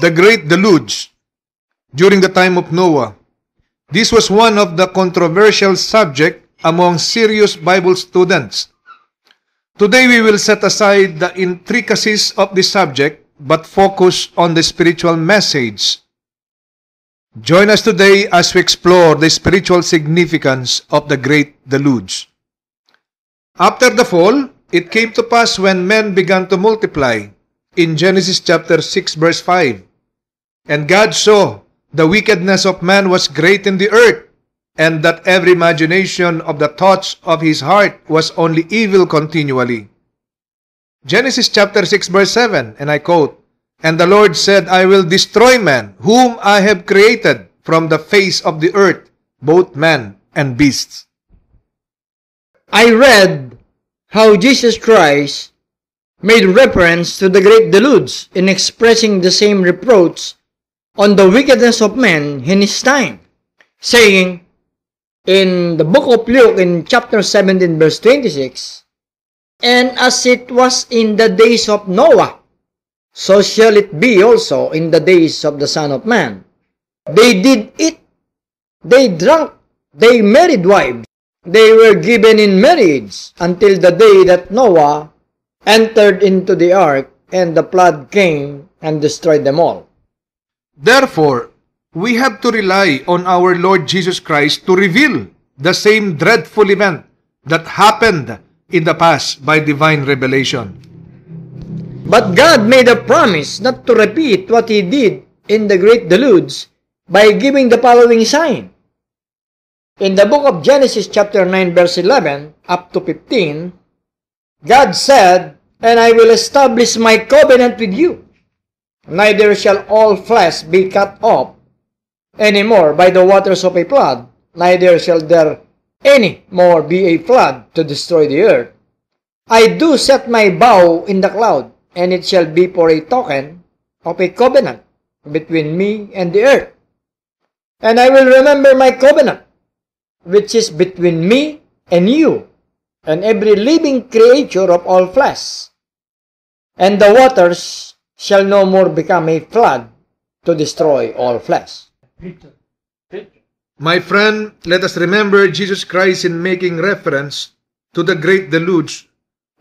the great deluge during the time of Noah. This was one of the controversial subject among serious Bible students. Today we will set aside the intricacies of the subject but focus on the spiritual message. Join us today as we explore the spiritual significance of the great deluge. After the fall, it came to pass when men began to multiply. In Genesis chapter 6 verse 5, and God saw the wickedness of man was great in the earth, and that every imagination of the thoughts of his heart was only evil continually. Genesis chapter 6 verse 7, and I quote, And the Lord said, I will destroy man, whom I have created from the face of the earth, both man and beasts. I read how Jesus Christ made reference to the great deludes in expressing the same reproach on the wickedness of men in his time, saying in the book of Luke in chapter 17 verse 26, And as it was in the days of Noah, so shall it be also in the days of the Son of Man. They did it. They drank. They married wives. They were given in marriage until the day that Noah entered into the ark and the flood came and destroyed them all. Therefore, we have to rely on our Lord Jesus Christ to reveal the same dreadful event that happened in the past by divine revelation. But God made a promise not to repeat what He did in the great deluge by giving the following sign. In the book of Genesis chapter 9 verse 11 up to 15, God said, And I will establish my covenant with you neither shall all flesh be cut off any more by the waters of a flood, neither shall there any more be a flood to destroy the earth. I do set my bow in the cloud, and it shall be for a token of a covenant between me and the earth. And I will remember my covenant, which is between me and you, and every living creature of all flesh. And the waters shall no more become a flood to destroy all flesh. My friend, let us remember Jesus Christ in making reference to the great deluge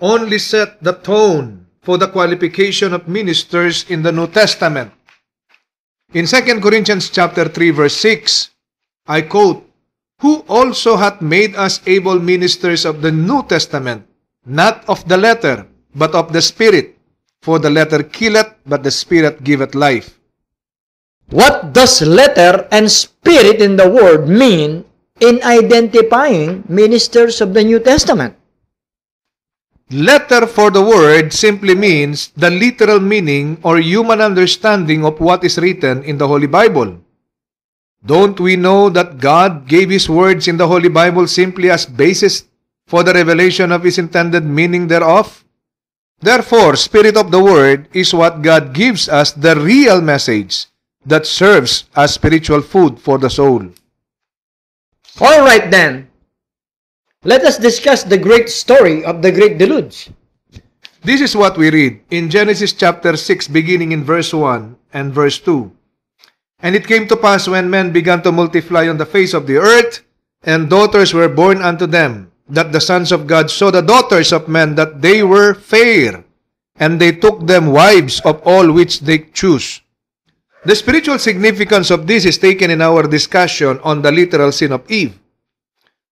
only set the tone for the qualification of ministers in the New Testament. In 2 Corinthians chapter 3 verse 6, I quote, Who also hath made us able ministers of the New Testament, not of the letter, but of the Spirit, For the letter killeth, but the Spirit giveth life. What does letter and spirit in the word mean in identifying ministers of the New Testament? Letter for the word simply means the literal meaning or human understanding of what is written in the Holy Bible. Don't we know that God gave His words in the Holy Bible simply as basis for the revelation of His intended meaning thereof? Therefore, Spirit of the Word is what God gives us the real message that serves as spiritual food for the soul. All right then, let us discuss the great story of the great deluge. This is what we read in Genesis chapter 6 beginning in verse 1 and verse 2. And it came to pass when men began to multiply on the face of the earth, and daughters were born unto them, that the sons of God saw the daughters of men that they were fair, and they took them wives of all which they choose. The spiritual significance of this is taken in our discussion on the literal sin of Eve.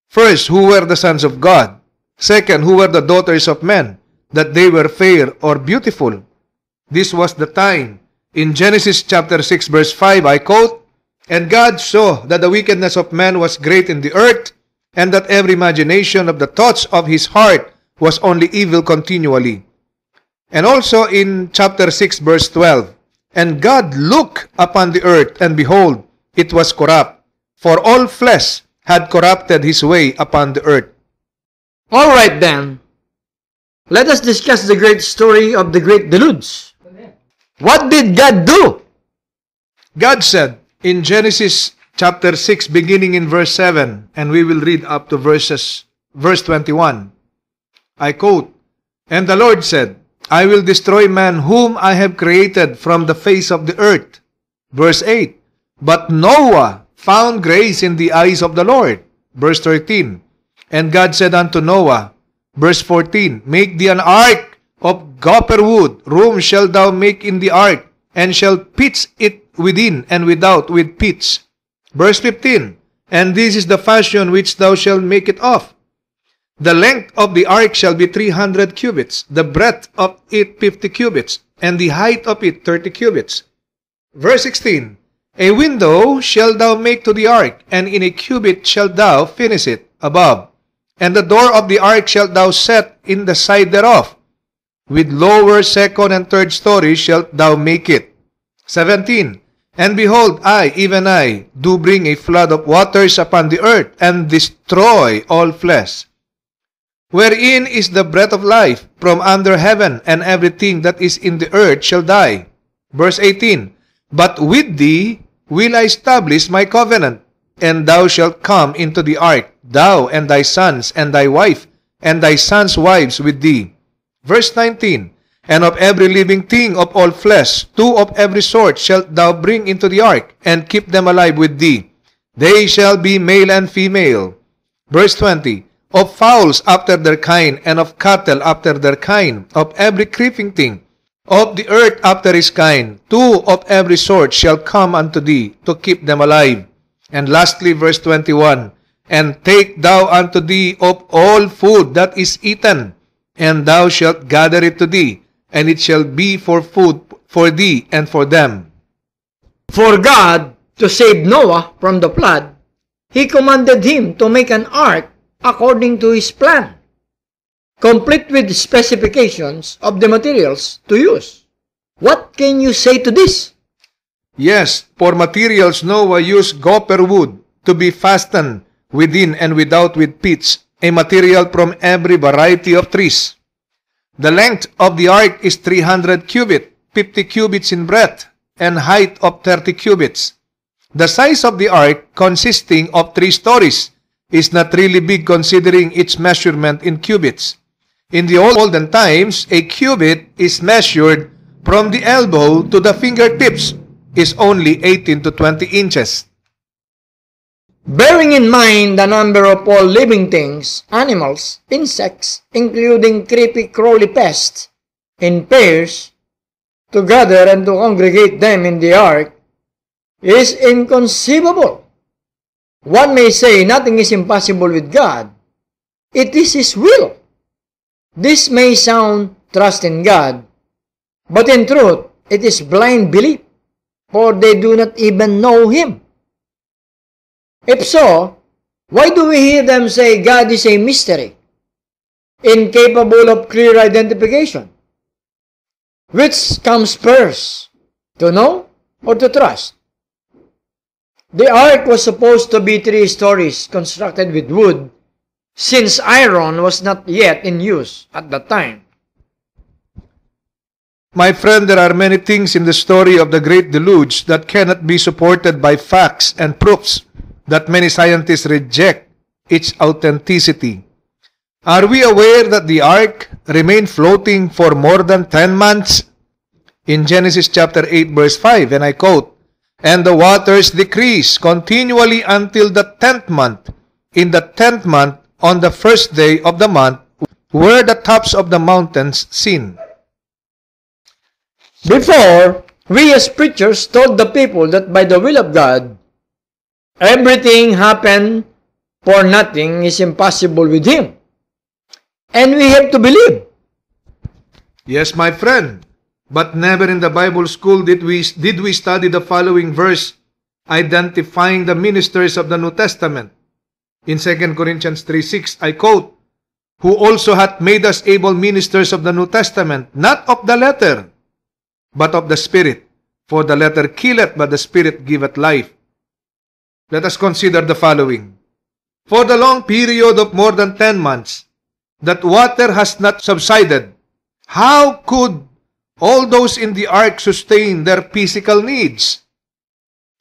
First, who were the sons of God? Second, who were the daughters of men? That they were fair or beautiful. This was the time. In Genesis chapter 6 verse 5, I quote, And God saw that the wickedness of man was great in the earth, and that every imagination of the thoughts of his heart was only evil continually. And also in chapter 6, verse 12, And God looked upon the earth, and behold, it was corrupt, for all flesh had corrupted his way upon the earth. All right then, let us discuss the great story of the great deluge. What did God do? God said in Genesis chapter 6 beginning in verse 7 and we will read up to verses verse 21. I quote, And the Lord said, I will destroy man whom I have created from the face of the earth. Verse 8, But Noah found grace in the eyes of the Lord. Verse 13, And God said unto Noah, Verse 14, Make thee an ark of gopher wood, room shalt thou make in the ark, and shall pitch it within and without with pitch. Verse 15, And this is the fashion which thou shalt make it of. The length of the ark shall be 300 cubits, the breadth of it 50 cubits, and the height of it 30 cubits. Verse 16, A window shalt thou make to the ark, and in a cubit shalt thou finish it above. And the door of the ark shalt thou set in the side thereof. With lower, second, and third stories shalt thou make it. 17. And behold, I, even I, do bring a flood of waters upon the earth, and destroy all flesh. Wherein is the breath of life from under heaven, and everything that is in the earth shall die. Verse 18, But with thee will I establish my covenant, and thou shalt come into the ark, thou and thy sons and thy wife, and thy sons' wives with thee. Verse 19, and of every living thing of all flesh, two of every sort shalt thou bring into the ark, and keep them alive with thee. They shall be male and female. Verse 20 Of fowls after their kind, and of cattle after their kind, of every creeping thing, of the earth after his kind, two of every sort shall come unto thee, to keep them alive. And lastly, verse 21 And take thou unto thee of all food that is eaten, and thou shalt gather it to thee and it shall be for food for thee and for them. For God, to save Noah from the flood, he commanded him to make an ark according to his plan, complete with specifications of the materials to use. What can you say to this? Yes, for materials Noah used gopher wood to be fastened within and without with pitch, a material from every variety of trees. The length of the ark is 300 cubits, 50 cubits in breadth, and height of 30 cubits. The size of the ark, consisting of three stories, is not really big considering its measurement in cubits. In the olden times, a cubit is measured from the elbow to the fingertips is only 18 to 20 inches. Bearing in mind the number of all living things, animals, insects, including creepy crawly pests, in pairs, to gather and to congregate them in the ark, is inconceivable. One may say nothing is impossible with God. It is His will. This may sound trust in God, but in truth, it is blind belief, for they do not even know Him. If so, why do we hear them say God is a mystery, incapable of clear identification? Which comes first, to know or to trust? The ark was supposed to be three stories constructed with wood since iron was not yet in use at that time. My friend, there are many things in the story of the Great Deluge that cannot be supported by facts and proofs that many scientists reject its authenticity. Are we aware that the ark remained floating for more than 10 months? In Genesis chapter 8 verse 5, and I quote, And the waters decreased continually until the tenth month. In the tenth month, on the first day of the month, were the tops of the mountains seen. Before, we as preachers told the people that by the will of God, Everything happened for nothing is impossible with Him. And we have to believe. Yes, my friend. But never in the Bible school did we, did we study the following verse identifying the ministers of the New Testament. In 2 Corinthians 3.6, I quote, Who also hath made us able ministers of the New Testament, not of the letter, but of the Spirit. For the letter killeth, but the Spirit giveth life. Let us consider the following. For the long period of more than 10 months, that water has not subsided, how could all those in the ark sustain their physical needs?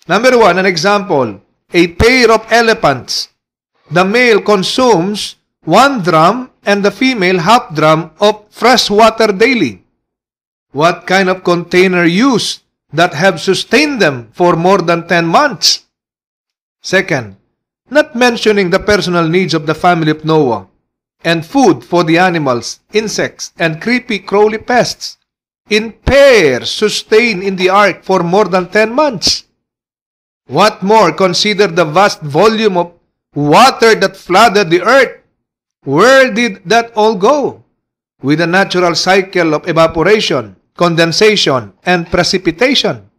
Number one, an example, a pair of elephants. The male consumes one drum and the female half drum of fresh water daily. What kind of container use that have sustained them for more than 10 months? Second, not mentioning the personal needs of the family of Noah, and food for the animals, insects, and creepy crawly pests, in pairs sustained in the ark for more than ten months. What more, consider the vast volume of water that flooded the earth. Where did that all go? With a natural cycle of evaporation, condensation, and precipitation.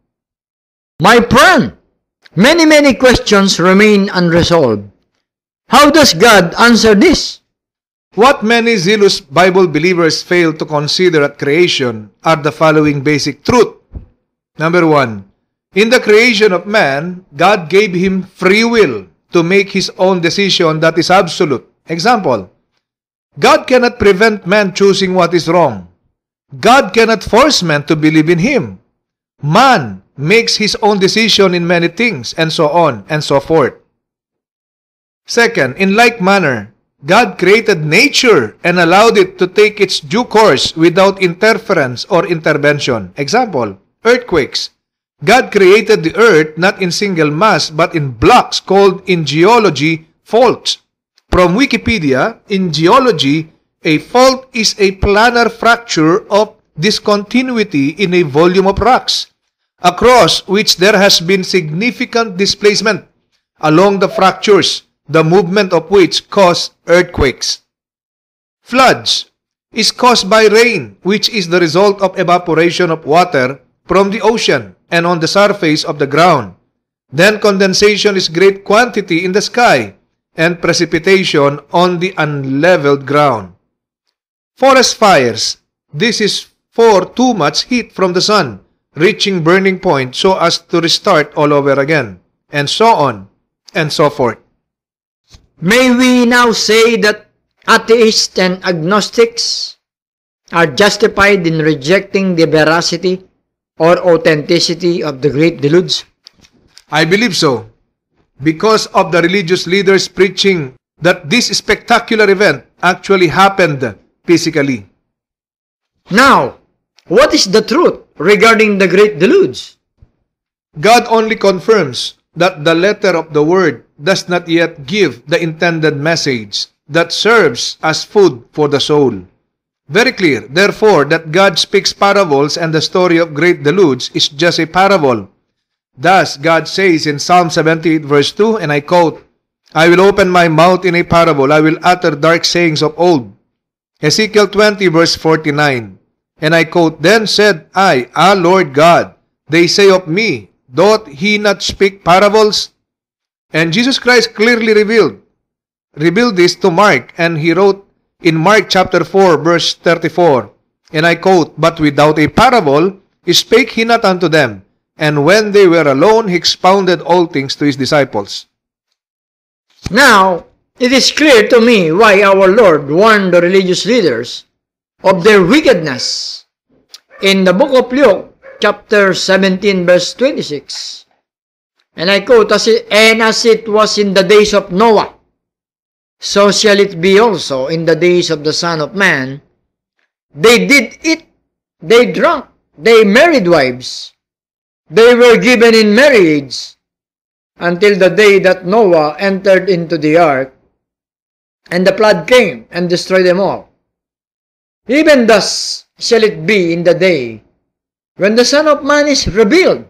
My friend, Many, many questions remain unresolved. How does God answer this? What many zealous Bible believers fail to consider at creation are the following basic truth. Number one, in the creation of man, God gave him free will to make his own decision that is absolute. Example, God cannot prevent man choosing what is wrong. God cannot force man to believe in him. Man makes his own decision in many things, and so on and so forth. Second, in like manner, God created nature and allowed it to take its due course without interference or intervention. Example, earthquakes. God created the earth not in single mass but in blocks called in geology faults. From Wikipedia, in geology, a fault is a planar fracture of discontinuity in a volume of rocks across which there has been significant displacement along the fractures, the movement of which caused earthquakes. Floods is caused by rain, which is the result of evaporation of water from the ocean and on the surface of the ground. Then condensation is great quantity in the sky and precipitation on the unleveled ground. Forest fires. This is for too much heat from the sun reaching burning point so as to restart all over again, and so on, and so forth. May we now say that atheists and agnostics are justified in rejecting the veracity or authenticity of the great deluge? I believe so, because of the religious leaders preaching that this spectacular event actually happened physically. Now, What is the truth regarding the great deluge? God only confirms that the letter of the word does not yet give the intended message that serves as food for the soul. Very clear, therefore, that God speaks parables and the story of great deluge is just a parable. Thus, God says in Psalm 78 verse 2, and I quote, I will open my mouth in a parable, I will utter dark sayings of old. Ezekiel 20 verse 49. And I quote, Then said I, Ah, Lord God, they say of me, Doth he not speak parables? And Jesus Christ clearly revealed, revealed this to Mark, and he wrote in Mark chapter 4, verse 34, and I quote, But without a parable spake he not unto them, and when they were alone, he expounded all things to his disciples. Now, it is clear to me why our Lord warned the religious leaders of their wickedness. In the book of Luke, chapter 17, verse 26, and I quote, And as it was in the days of Noah, so shall it be also in the days of the Son of Man. They did it, they drank, they married wives, they were given in marriage, until the day that Noah entered into the ark, and the flood came and destroyed them all. Even thus shall it be in the day when the Son of Man is revealed.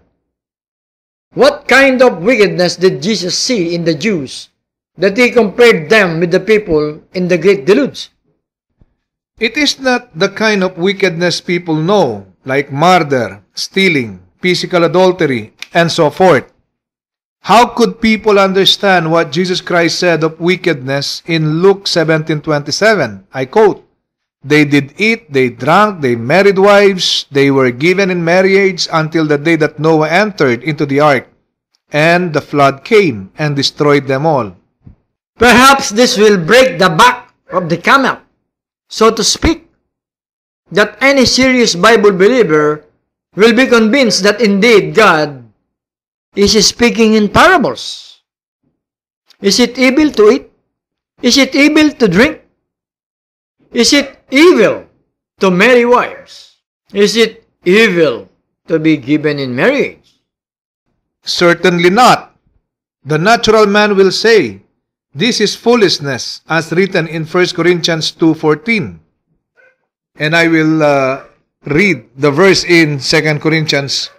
What kind of wickedness did Jesus see in the Jews that he compared them with the people in the great deluge? It is not the kind of wickedness people know, like murder, stealing, physical adultery, and so forth. How could people understand what Jesus Christ said of wickedness in Luke 17:27? I quote, they did eat, they drank, they married wives, they were given in marriage until the day that Noah entered into the ark. And the flood came and destroyed them all. Perhaps this will break the back of the camel, so to speak, that any serious Bible believer will be convinced that indeed God is speaking in parables. Is it evil to eat? Is it evil to drink? Is it evil to marry wives? Is it evil to be given in marriage? Certainly not. The natural man will say, This is foolishness, as written in 1 Corinthians 2.14. And I will uh, read the verse in 2 Corinthians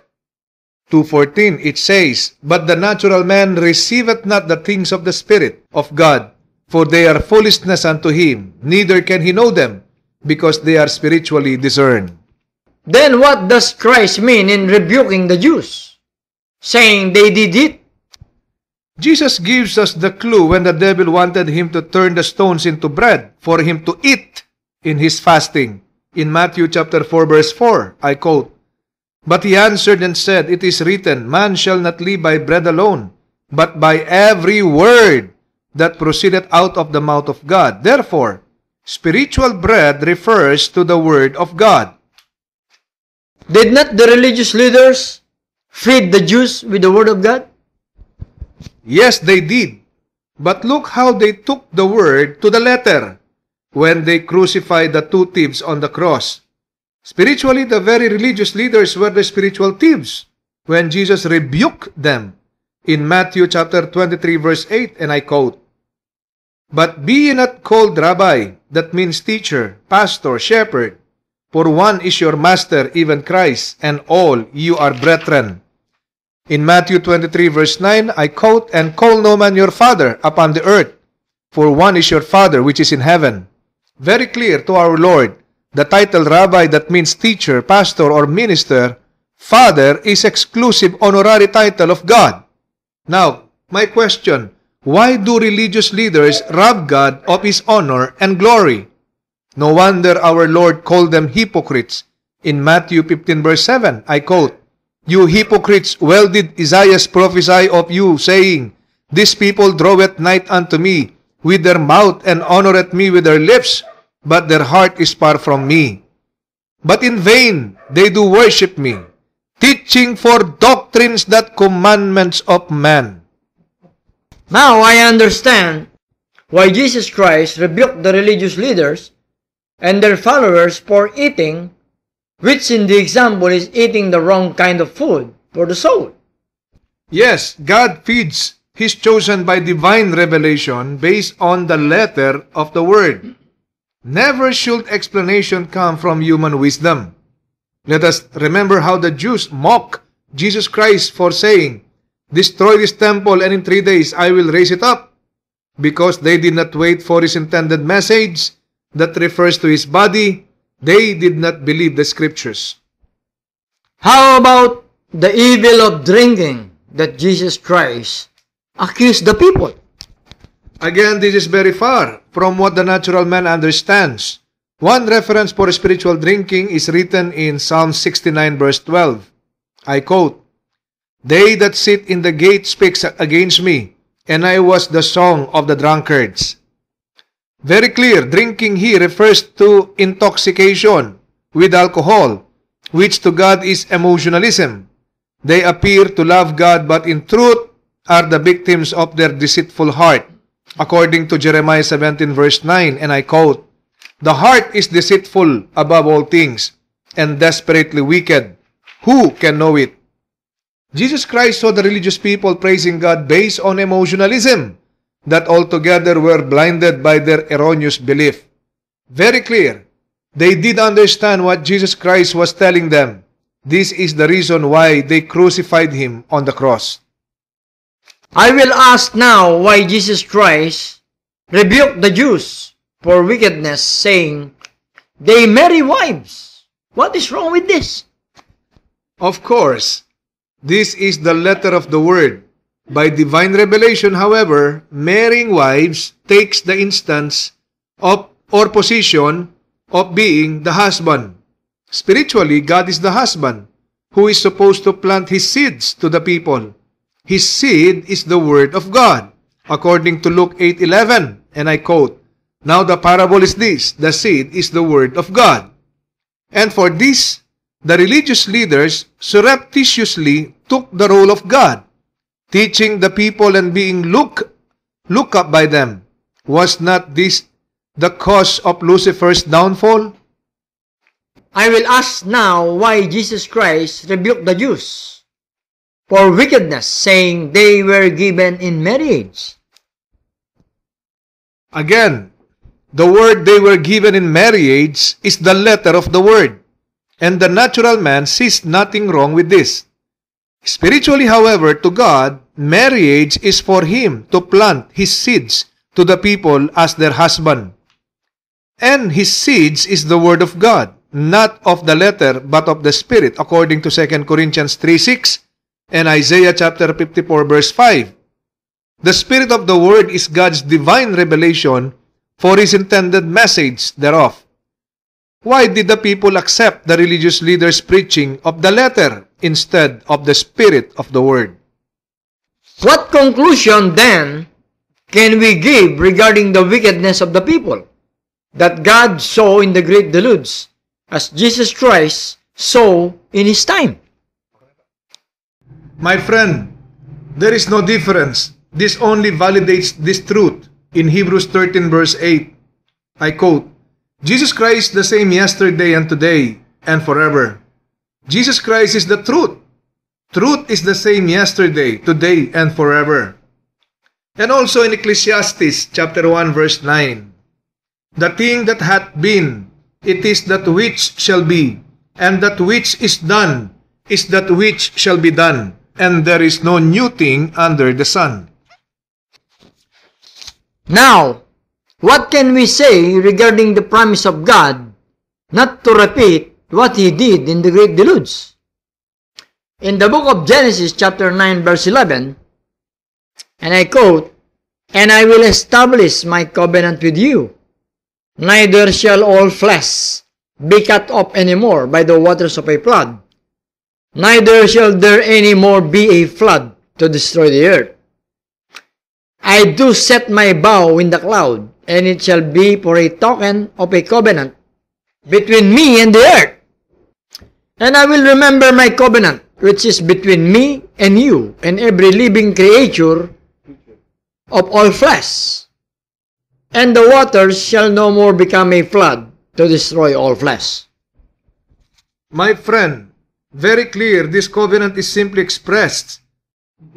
2.14. It says, But the natural man receiveth not the things of the Spirit of God, for they are foolishness unto him, neither can he know them, because they are spiritually discerned. Then what does Christ mean in rebuking the Jews, saying they did it? Jesus gives us the clue when the devil wanted him to turn the stones into bread for him to eat in his fasting. In Matthew chapter 4 verse 4, I quote, But he answered and said, It is written, Man shall not live by bread alone, but by every word that proceedeth out of the mouth of God. Therefore, Spiritual bread refers to the Word of God. Did not the religious leaders feed the Jews with the Word of God? Yes, they did. But look how they took the Word to the letter when they crucified the two thieves on the cross. Spiritually, the very religious leaders were the spiritual thieves when Jesus rebuked them in Matthew chapter 23 verse 8 and I quote, but be ye not called rabbi, that means teacher, pastor, shepherd. For one is your master, even Christ, and all you are brethren. In Matthew 23, verse 9, I quote, And call no man your father upon the earth, for one is your father which is in heaven. Very clear to our Lord, the title rabbi, that means teacher, pastor, or minister, father is exclusive honorary title of God. Now, my question, why do religious leaders rob God of His honor and glory? No wonder our Lord called them hypocrites. In Matthew 15 verse 7, I quote, You hypocrites, well did Isaiah prophesy of you, saying, These people draweth nigh unto me with their mouth and honoreth me with their lips, but their heart is far from me. But in vain they do worship me, teaching for doctrines that commandments of man. Now I understand why Jesus Christ rebuked the religious leaders and their followers for eating, which in the example is eating the wrong kind of food for the soul. Yes, God feeds His chosen by divine revelation based on the letter of the word. Never should explanation come from human wisdom. Let us remember how the Jews mock Jesus Christ for saying, Destroy this temple, and in three days I will raise it up. Because they did not wait for his intended message that refers to his body, they did not believe the scriptures. How about the evil of drinking that Jesus Christ accused the people? Again, this is very far from what the natural man understands. One reference for spiritual drinking is written in Psalm 69, verse 12. I quote, they that sit in the gate speak against me, and I was the song of the drunkards. Very clear, drinking here refers to intoxication with alcohol, which to God is emotionalism. They appear to love God, but in truth are the victims of their deceitful heart. According to Jeremiah 17 verse 9, and I quote, The heart is deceitful above all things, and desperately wicked. Who can know it? Jesus Christ saw the religious people praising God based on emotionalism that altogether were blinded by their erroneous belief. Very clear, they did understand what Jesus Christ was telling them. This is the reason why they crucified him on the cross. I will ask now why Jesus Christ rebuked the Jews for wickedness, saying, They marry wives. What is wrong with this? Of course, This is the letter of the word. By divine revelation, however, marrying wives takes the instance of or position of being the husband. Spiritually, God is the husband who is supposed to plant his seeds to the people. His seed is the word of God, according to Luke 8:11, and I quote, "Now the parable is this: the seed is the word of God." And for this the religious leaders surreptitiously took the role of God, teaching the people and being looked look up by them. Was not this the cause of Lucifer's downfall? I will ask now why Jesus Christ rebuked the Jews for wickedness, saying they were given in marriage. Again, the word they were given in marriage is the letter of the word and the natural man sees nothing wrong with this. Spiritually, however, to God, marriage is for him to plant his seeds to the people as their husband. And his seeds is the word of God, not of the letter but of the spirit, according to 2 Corinthians 3:6 and Isaiah chapter 54 verse 5. The spirit of the word is God's divine revelation for his intended message thereof. Why did the people accept the religious leaders' preaching of the letter instead of the spirit of the word? What conclusion then can we give regarding the wickedness of the people that God saw in the great deludes as Jesus Christ saw in his time? My friend, there is no difference. This only validates this truth. In Hebrews 13 verse 8, I quote, Jesus Christ the same yesterday and today and forever. Jesus Christ is the truth. Truth is the same yesterday, today, and forever. And also in Ecclesiastes chapter 1 verse 9, The thing that hath been, it is that which shall be, and that which is done, is that which shall be done, and there is no new thing under the sun. Now, What can we say regarding the promise of God not to repeat what He did in the Great Deluge? In the book of Genesis chapter 9 verse 11, and I quote, And I will establish my covenant with you, neither shall all flesh be cut off anymore by the waters of a flood, neither shall there any more be a flood to destroy the earth. I do set my bow in the cloud, and it shall be for a token of a covenant between me and the earth. And I will remember my covenant, which is between me and you, and every living creature of all flesh. And the waters shall no more become a flood to destroy all flesh. My friend, very clear, this covenant is simply expressed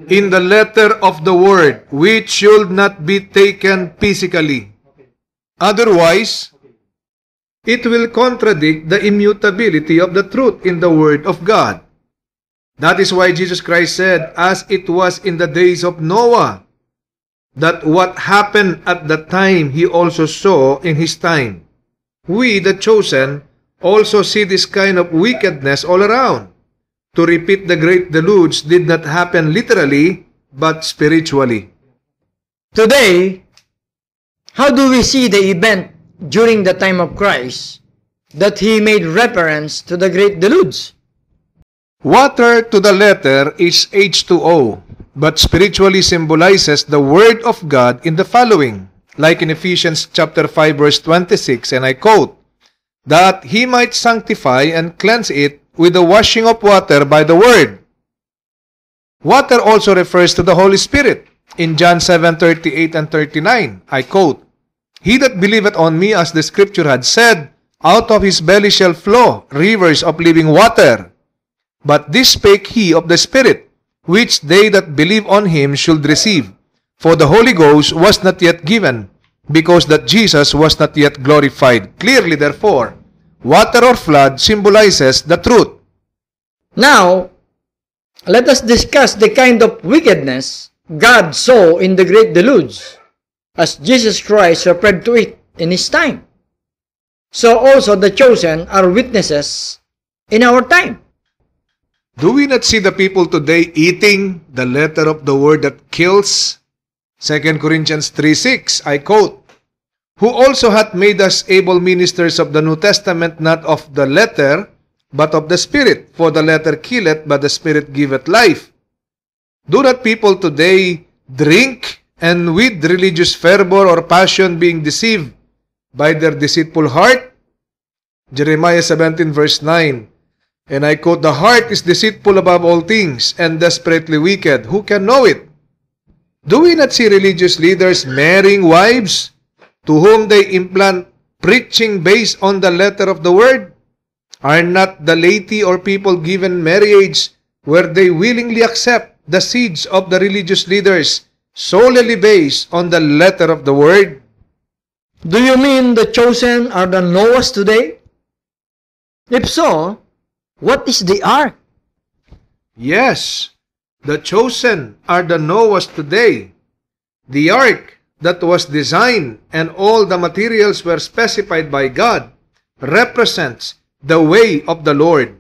in the letter of the word, which should not be taken physically. Otherwise, it will contradict the immutability of the truth in the Word of God. That is why Jesus Christ said, as it was in the days of Noah, that what happened at the time he also saw in his time. We, the chosen, also see this kind of wickedness all around. to repeat the Great Deluge did not happen literally but spiritually. Today, how do we see the event during the time of Christ that he made reference to the Great Deluge? Water to the letter is H2O, but spiritually symbolizes the Word of God in the following, like in Ephesians chapter 5 verse 26, and I quote, that he might sanctify and cleanse it with the washing of water by the word. Water also refers to the Holy Spirit. In John 7 38 and 39, I quote, He that believeth on me, as the scripture had said, out of his belly shall flow rivers of living water. But this spake he of the Spirit, which they that believe on him should receive. For the Holy Ghost was not yet given, because that Jesus was not yet glorified. Clearly, therefore, water or flood symbolizes the truth. Now, let us discuss the kind of wickedness God saw in the great deluge, as Jesus Christ referred to it in his time. So also the chosen are witnesses in our time. Do we not see the people today eating the letter of the word that kills? 2 Corinthians 3 6, I quote, who also hath made us able ministers of the New Testament, not of the letter, but of the Spirit. For the letter killeth, but the Spirit giveth life. Do not people today drink and with religious fervor or passion being deceived by their deceitful heart? Jeremiah 17 verse 9. And I quote, The heart is deceitful above all things and desperately wicked. Who can know it? Do we not see religious leaders marrying wives to whom they implant preaching based on the letter of the word? Are not the laity or people given marriage where they willingly accept the seeds of the religious leaders solely based on the letter of the word? Do you mean the chosen are the lowest today? If so, what is the ark? Yes, the chosen are the lowest today. The ark that was designed and all the materials were specified by God represents the way of the Lord.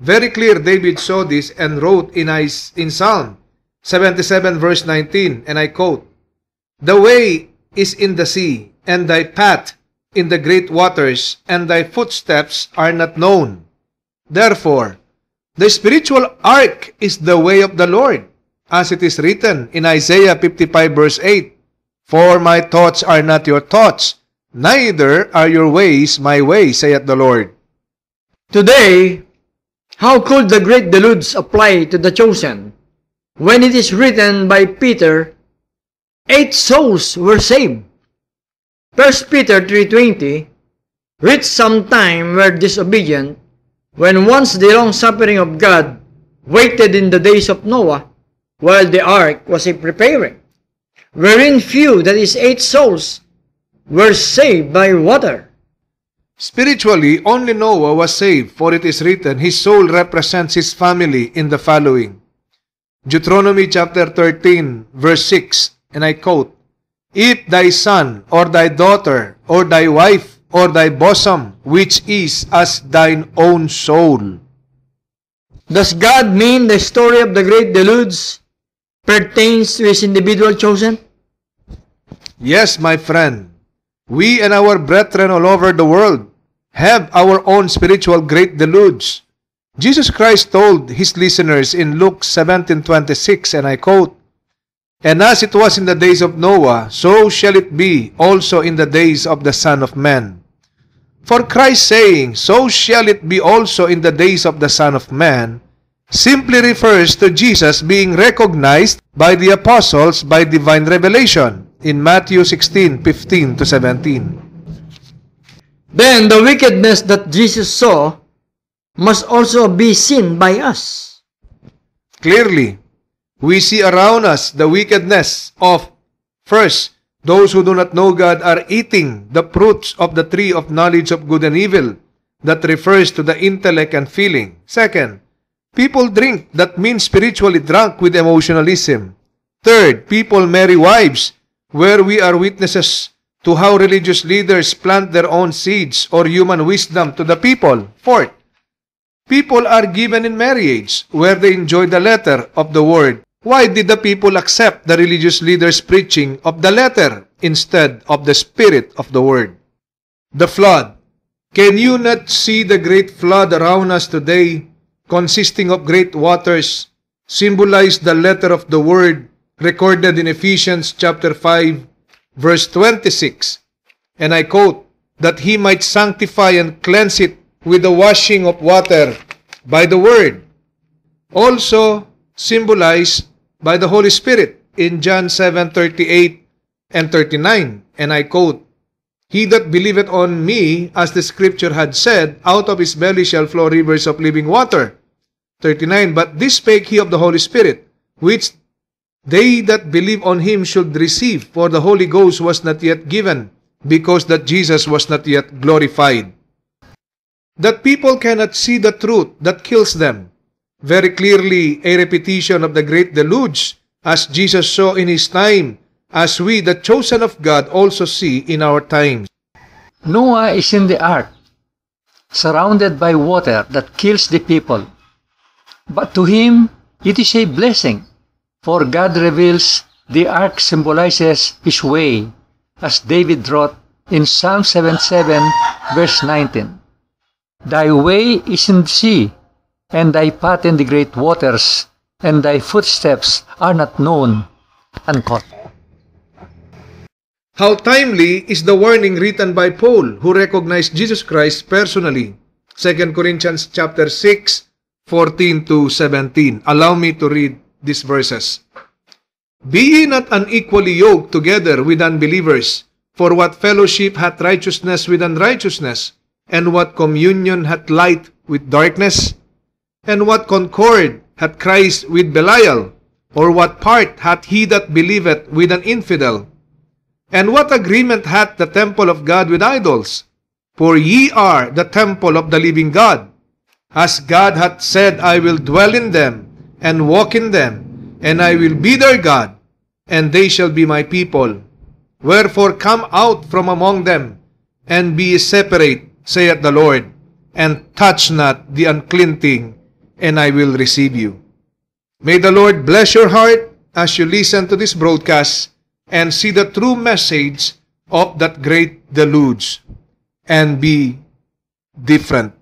Very clear David saw this and wrote in, in Psalm 77 verse 19 and I quote, The way is in the sea and thy path in the great waters and thy footsteps are not known. Therefore, the spiritual ark is the way of the Lord, as it is written in Isaiah 55 verse 8. For my thoughts are not your thoughts, neither are your ways my ways, saith the Lord. Today, how could the great deludes apply to the chosen? When it is written by Peter, eight souls were saved. 1 Peter 3.20 Which sometime were disobedient, when once the long-suffering of God waited in the days of Noah, while the ark was preparing wherein few, that is, eight souls, were saved by water. Spiritually, only Noah was saved, for it is written, his soul represents his family in the following. Deuteronomy chapter 13, verse 6, and I quote, If thy son, or thy daughter, or thy wife, or thy bosom, which is as thine own soul. Does God mean the story of the great deluge pertains to his individual chosen? Yes, my friend. We and our brethren all over the world have our own spiritual great deludes. Jesus Christ told his listeners in Luke 17:26 and I quote, "And as it was in the days of Noah, so shall it be also in the days of the Son of Man." For Christ saying, "So shall it be also in the days of the Son of Man," simply refers to Jesus being recognized by the apostles by divine revelation in Matthew 16, 15 to 17. Then the wickedness that Jesus saw must also be seen by us. Clearly, we see around us the wickedness of, first, those who do not know God are eating the fruits of the tree of knowledge of good and evil that refers to the intellect and feeling. Second, People drink, that means spiritually drunk with emotionalism. Third, people marry wives, where we are witnesses to how religious leaders plant their own seeds or human wisdom to the people. Fourth, people are given in marriage, where they enjoy the letter of the word. Why did the people accept the religious leaders' preaching of the letter instead of the spirit of the word? The flood. Can you not see the great flood around us today? consisting of great waters symbolized the letter of the word recorded in Ephesians chapter 5 verse 26 and I quote that he might sanctify and cleanse it with the washing of water by the word also symbolized by the Holy Spirit in John 7:38 and 39 and I quote he that believeth on me, as the scripture had said, out of his belly shall flow rivers of living water. 39, But this spake he of the Holy Spirit, which they that believe on him should receive, for the Holy Ghost was not yet given, because that Jesus was not yet glorified. That people cannot see the truth that kills them. Very clearly, a repetition of the great deluge, as Jesus saw in his time, as we, the chosen of God, also see in our times. Noah is in the ark, surrounded by water that kills the people. But to him it is a blessing, for God reveals the ark symbolizes his way, as David wrote in Psalm 77, verse 19. Thy way is in the sea, and thy path in the great waters, and thy footsteps are not known. Unquote. How timely is the warning written by Paul, who recognized Jesus Christ personally. 2 Corinthians chapter 6, 14 to 17. Allow me to read these verses. Be ye not unequally yoked together with unbelievers, for what fellowship hath righteousness with unrighteousness, and what communion hath light with darkness, and what concord hath Christ with Belial, or what part hath he that believeth with an infidel? And what agreement hath the temple of God with idols? For ye are the temple of the living God as God hath said, I will dwell in them, and walk in them, and I will be their God, and they shall be my people. Wherefore come out from among them, and be separate, saith the Lord, and touch not the unclean thing, and I will receive you. May the Lord bless your heart as you listen to this broadcast and see the true message of that great deluge and be different.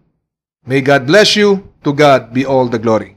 May God bless you. To God be all the glory.